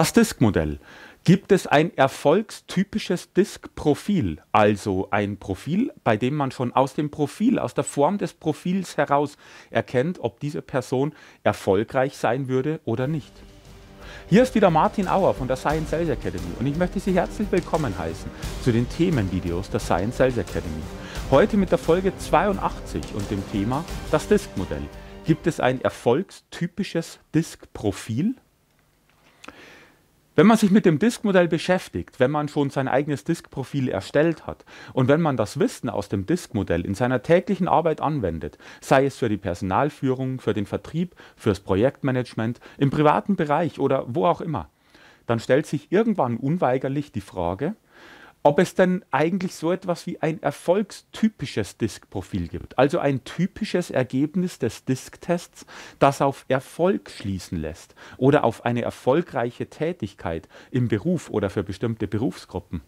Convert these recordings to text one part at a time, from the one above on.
Das Disk-Modell. Gibt es ein erfolgstypisches Disk-Profil, also ein Profil, bei dem man schon aus dem Profil, aus der Form des Profils heraus erkennt, ob diese Person erfolgreich sein würde oder nicht? Hier ist wieder Martin Auer von der Science Sales Academy und ich möchte Sie herzlich willkommen heißen zu den Themenvideos der Science Sales Academy. Heute mit der Folge 82 und dem Thema das Disk-Modell. Gibt es ein erfolgstypisches Disk-Profil? Wenn man sich mit dem Disk-Modell beschäftigt, wenn man schon sein eigenes Disk-Profil erstellt hat und wenn man das Wissen aus dem Disk-Modell in seiner täglichen Arbeit anwendet, sei es für die Personalführung, für den Vertrieb, fürs Projektmanagement, im privaten Bereich oder wo auch immer, dann stellt sich irgendwann unweigerlich die Frage, ob es denn eigentlich so etwas wie ein erfolgstypisches Disk-Profil gibt. Also ein typisches Ergebnis des Disk-Tests, das auf Erfolg schließen lässt oder auf eine erfolgreiche Tätigkeit im Beruf oder für bestimmte Berufsgruppen.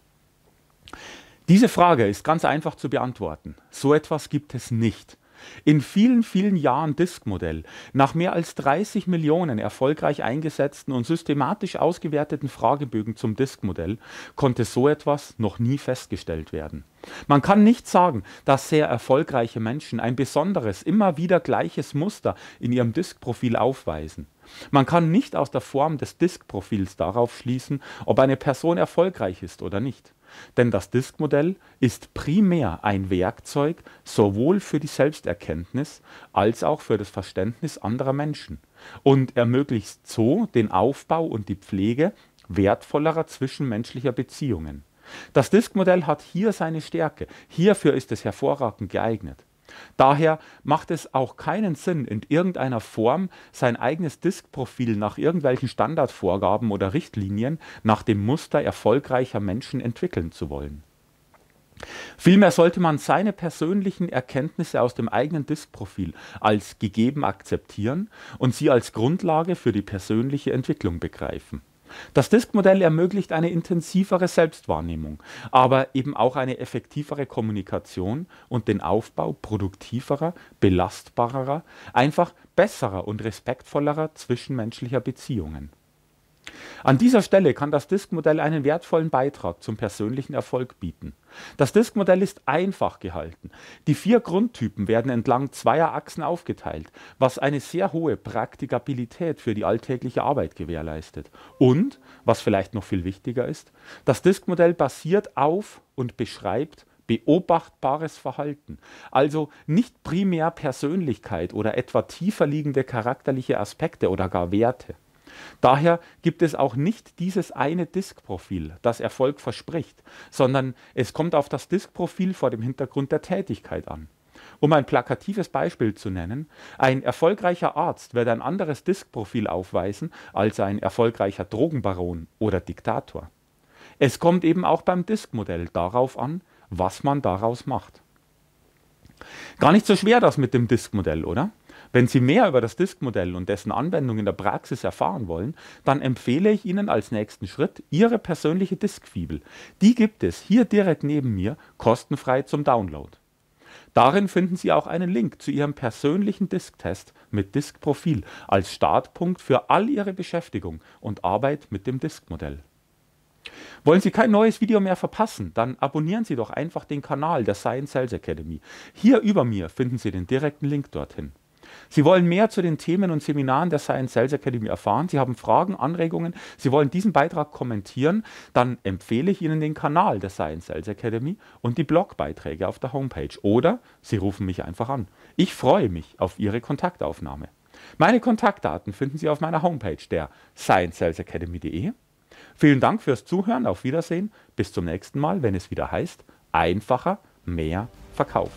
Diese Frage ist ganz einfach zu beantworten. So etwas gibt es nicht. In vielen, vielen Jahren Diskmodell, nach mehr als 30 Millionen erfolgreich eingesetzten und systematisch ausgewerteten Fragebögen zum Diskmodell, konnte so etwas noch nie festgestellt werden. Man kann nicht sagen, dass sehr erfolgreiche Menschen ein besonderes, immer wieder gleiches Muster in ihrem Diskprofil aufweisen. Man kann nicht aus der Form des Diskprofils darauf schließen, ob eine Person erfolgreich ist oder nicht. Denn das Diskmodell ist primär ein Werkzeug sowohl für die Selbsterkenntnis als auch für das Verständnis anderer Menschen und ermöglicht so den Aufbau und die Pflege wertvollerer zwischenmenschlicher Beziehungen. Das Diskmodell hat hier seine Stärke. Hierfür ist es hervorragend geeignet. Daher macht es auch keinen Sinn, in irgendeiner Form sein eigenes Diskprofil nach irgendwelchen Standardvorgaben oder Richtlinien nach dem Muster erfolgreicher Menschen entwickeln zu wollen. Vielmehr sollte man seine persönlichen Erkenntnisse aus dem eigenen Diskprofil als gegeben akzeptieren und sie als Grundlage für die persönliche Entwicklung begreifen. Das Disk-Modell ermöglicht eine intensivere Selbstwahrnehmung, aber eben auch eine effektivere Kommunikation und den Aufbau produktiverer, belastbarer, einfach besserer und respektvollerer zwischenmenschlicher Beziehungen. An dieser Stelle kann das Diskmodell einen wertvollen Beitrag zum persönlichen Erfolg bieten. Das Diskmodell ist einfach gehalten. Die vier Grundtypen werden entlang zweier Achsen aufgeteilt, was eine sehr hohe Praktikabilität für die alltägliche Arbeit gewährleistet. Und, was vielleicht noch viel wichtiger ist, das Diskmodell basiert auf und beschreibt beobachtbares Verhalten, also nicht primär Persönlichkeit oder etwa tiefer liegende charakterliche Aspekte oder gar Werte. Daher gibt es auch nicht dieses eine Diskprofil, das Erfolg verspricht, sondern es kommt auf das Diskprofil vor dem Hintergrund der Tätigkeit an. Um ein plakatives Beispiel zu nennen, ein erfolgreicher Arzt wird ein anderes Diskprofil aufweisen als ein erfolgreicher Drogenbaron oder Diktator. Es kommt eben auch beim Diskmodell darauf an, was man daraus macht. Gar nicht so schwer das mit dem Diskmodell, oder? Wenn Sie mehr über das Disk-Modell und dessen Anwendung in der Praxis erfahren wollen, dann empfehle ich Ihnen als nächsten Schritt Ihre persönliche Disk-Fibel. Die gibt es hier direkt neben mir kostenfrei zum Download. Darin finden Sie auch einen Link zu Ihrem persönlichen Disk-Test mit Disk-Profil als Startpunkt für all Ihre Beschäftigung und Arbeit mit dem Disk-Modell. Wollen Sie kein neues Video mehr verpassen? Dann abonnieren Sie doch einfach den Kanal der Science Sales Academy. Hier über mir finden Sie den direkten Link dorthin. Sie wollen mehr zu den Themen und Seminaren der Science Sales Academy erfahren. Sie haben Fragen, Anregungen. Sie wollen diesen Beitrag kommentieren. Dann empfehle ich Ihnen den Kanal der Science Sales Academy und die Blogbeiträge auf der Homepage. Oder Sie rufen mich einfach an. Ich freue mich auf Ihre Kontaktaufnahme. Meine Kontaktdaten finden Sie auf meiner Homepage der sciencesalesacademy.de. Vielen Dank fürs Zuhören, auf Wiedersehen, bis zum nächsten Mal, wenn es wieder heißt, einfacher, mehr Verkauf.